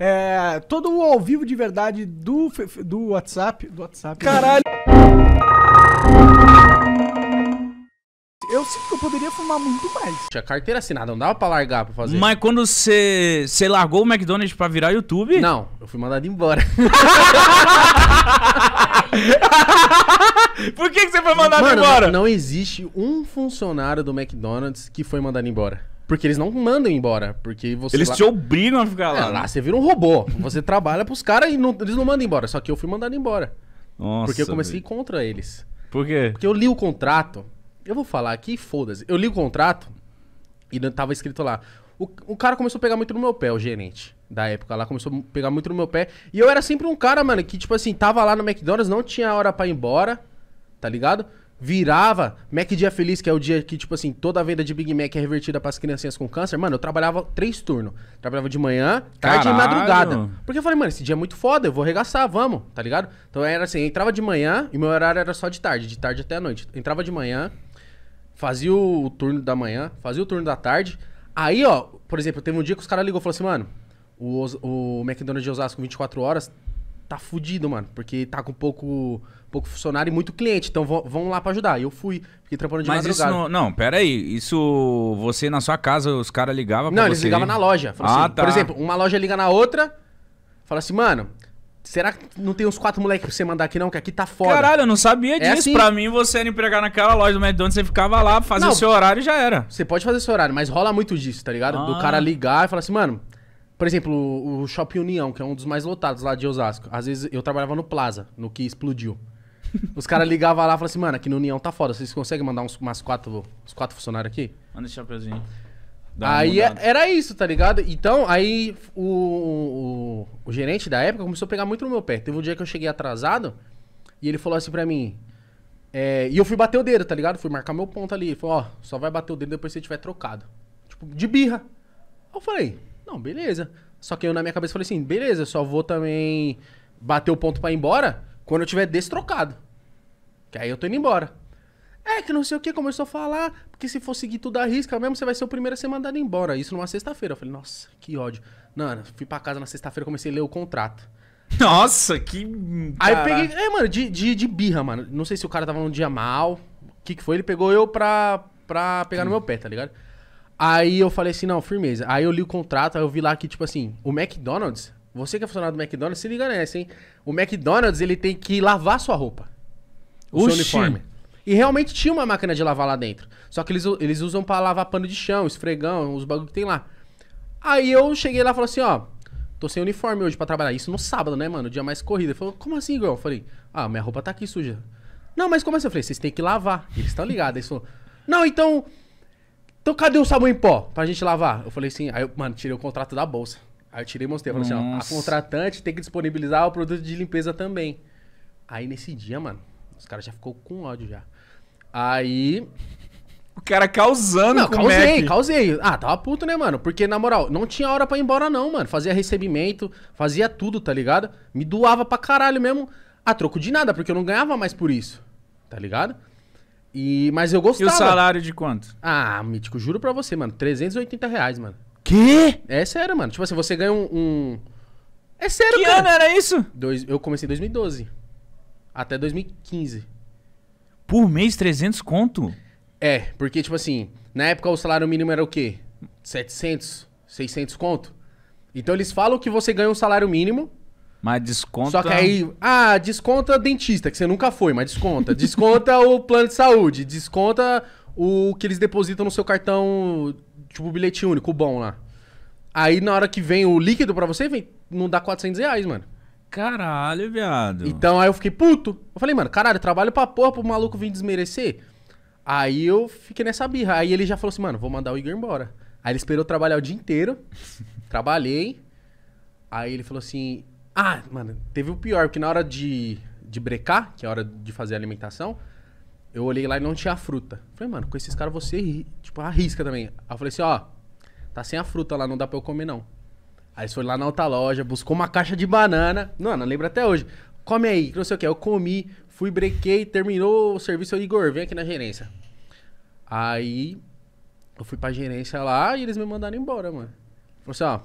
É, todo o ao vivo de verdade do, do WhatsApp. Do WhatsApp. Né? Caralho! Eu sinto que eu poderia fumar muito mais. Tinha carteira assinada, não dava pra largar pra fazer. Mas quando você largou o McDonald's pra virar YouTube? Não, eu fui mandado embora. Por que, você foi mandado Mano, embora? não existe um funcionário do McDonald's que foi mandado embora. Porque eles não mandam embora. Porque você. Eles lá... te obrigam a ficar é, lá. É, lá você vira um robô. Você trabalha pros caras e não, eles não mandam embora. Só que eu fui mandado embora. Nossa. Porque eu comecei velho. contra eles. Por quê? Porque eu li o contrato. Eu vou falar aqui, foda-se. Eu li o contrato e não tava escrito lá. O, o, cara começou a pegar muito no meu pé, o gerente da época lá, começou a pegar muito no meu pé. E eu era sempre um cara, mano, que, tipo assim, tava lá no McDonald's, não tinha hora para ir embora, tá ligado? virava Mac Dia Feliz, que é o dia que, tipo assim, toda a venda de Big Mac é revertida para as criancinhas com câncer. Mano, eu trabalhava três turnos. Trabalhava de manhã, tarde Caralho. e madrugada. Porque eu falei, mano, esse dia é muito foda, eu vou arregaçar, vamos, tá ligado? Então era assim, eu entrava de manhã e meu horário era só de tarde, de tarde até a noite. Eu entrava de manhã, fazia o turno da manhã, fazia o turno da tarde. Aí, ó, por exemplo, teve um dia que os caras ligou e falou assim, mano, o, o McDonald's de Osasco 24 horas tá fudido, mano. Porque tá com pouco, pouco funcionário e muito cliente. Então vão lá pra ajudar. eu fui. Fiquei trampando de Mas madrugada. Isso não, não, pera aí. Isso você na sua casa, os caras ligavam pra você? Não, eles ligavam na loja. Ah, assim, tá. Por exemplo, uma loja liga na outra, fala assim, mano... Será que não tem uns quatro moleques pra você mandar aqui, não? Que aqui tá fora. Caralho, eu não sabia é disso. É assim... Pra mim, você era empregar naquela loja do McDonald's, você ficava lá, fazia não, o seu horário e já era. Você pode fazer o seu horário, mas rola muito disso, tá ligado? Ah. Do cara ligar e falar assim, mano, por exemplo, o Shopping União, que é um dos mais lotados lá de Osasco. Às vezes eu trabalhava no Plaza, no que explodiu. Os caras ligavam lá e falavam assim, mano, aqui no União tá foda. Vocês conseguem mandar uns, umas quatro, uns quatro funcionários aqui? Manda esse chapeuzinho. Aí é, era isso, tá ligado? Então, aí o, o, o, gerente da época começou a pegar muito no meu pé. Teve um dia que eu cheguei atrasado e ele falou assim pra mim. É, e eu fui bater o dedo, tá ligado? Fui marcar meu ponto ali. Ele falou, ó, só vai bater o dedo depois que você tiver trocado. Tipo, de birra. Eu falei, não, beleza. Só que eu na minha cabeça falei assim, beleza, só vou também bater o ponto para ir embora quando eu tiver destrocado. Que aí eu tô indo embora. É, que não sei o que, começou a falar, porque se for seguir tudo à risca mesmo, você vai ser o primeiro a ser mandado embora. Isso numa sexta-feira. Eu falei, nossa, que ódio. Não, fui pra casa na sexta-feira, comecei a ler o contrato. Nossa, que. Aí eu peguei. É, mano, de, de, de, birra, mano. Não sei se o cara tava num dia mal. O que, que foi? Ele pegou eu pra, pra pegar hum. no meu pé, tá ligado? Aí eu falei assim, não, firmeza. Aí eu li o contrato, aí eu vi lá que, tipo assim, o McDonald's, você que é funcionário do McDonald's, se liga nessa, hein? O McDonald's, ele tem que lavar sua roupa. O Oxi. seu uniforme. E realmente tinha uma máquina de lavar lá dentro. Só que eles, eles usam para lavar pano de chão, esfregão, os bagulho que tem lá. Aí eu cheguei lá e falei assim, ó, tô sem uniforme hoje para trabalhar. Isso no sábado, né, mano? Dia mais corrido Ele falou, como assim, Igor? Eu falei, ah, minha roupa tá aqui suja. Não, mas como assim? Eu falei, vocês têm que lavar. Eles estão ligados. Eles falaram, não, então então cadê o sabão em pó pra gente lavar? Eu falei assim, aí eu, mano, tirei o contrato da bolsa. Aí eu tirei e mostrei. Eu falei assim, ó, a contratante tem que disponibilizar o produto de limpeza também. Aí nesse dia, mano, os caras já ficou com ódio já. Aí. O cara causando, Não, causei, causei. Ah, tava puto, né, mano? Porque, na moral, não tinha hora para ir embora, não, mano. Fazia recebimento, fazia tudo, tá ligado? Me doava pra caralho mesmo. A troco de nada, porque eu não ganhava mais por isso. Tá ligado? E, mas eu E gostava. o salário de quanto? Ah, Mítico, juro pra você, mano. 380 reais, mano. Quê? É sério, mano. Tipo assim, você ganha um... um- É sério, Que cara. ano era isso? Dois... Eu comecei em 2012. Até 2015. Por mês, 300 conto? É, porque, tipo assim, na época o salário mínimo era o quê? 700, 600 conto? Então eles falam que você ganha um salário mínimo, mas desconta. Só que aí, ah, desconta dentista, que você nunca foi, mas desconta. Desconta o plano de saúde, desconta o que eles depositam no seu cartão, tipo, bilhete único, bom lá. Aí na hora que vem o líquido para você, vem, não dá 400 reais, mano. Caralho, viado. Então aí eu fiquei puto. Eu falei, mano, caralho, trabalho pra porra pro maluco vir desmerecer. Aí eu fiquei nessa birra. Aí ele já falou assim, mano, vou mandar o Igor embora. Aí ele esperou trabalhar o dia inteiro. trabalhei. Aí ele falou assim, ah, mano, teve o pior, porque na hora de, de brecar, que é a hora de fazer a alimentação, eu olhei lá e não tinha a fruta. Falei, mano, com esses caras você tipo, arrisca também. Aí eu falei assim, ó, tá sem a fruta lá, não dá pra eu comer não. Aí eles foram lá na outra loja, buscou uma caixa de banana. Mano, eu lembro até hoje. Come aí, não sei o que. Eu comi, fui, brequei, terminou o serviço. Eu, Igor, vem aqui na gerência. Aí eu fui pra gerência lá e eles me mandaram embora, mano. Falou assim, ó,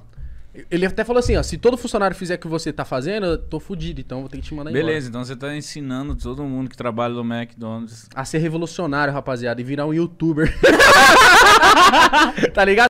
ele até falou assim, ó, se todo funcionário fizer o que você tá fazendo, eu tô fudido, então vou ter que te mandar Beleza, embora. então você tá ensinando todo mundo que trabalha no McDonald's. A ser revolucionário, rapaziada, e virar um youtuber. tá ligado?